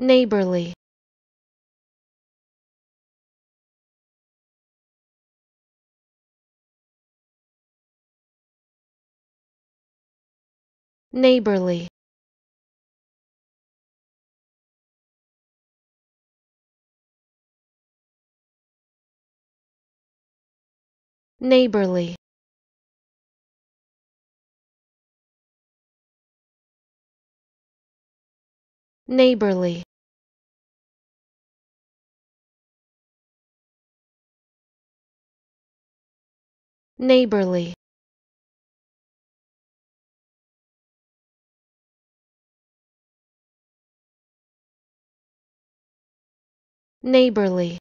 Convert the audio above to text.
neighborly neighborly neighborly neighborly neighborly neighborly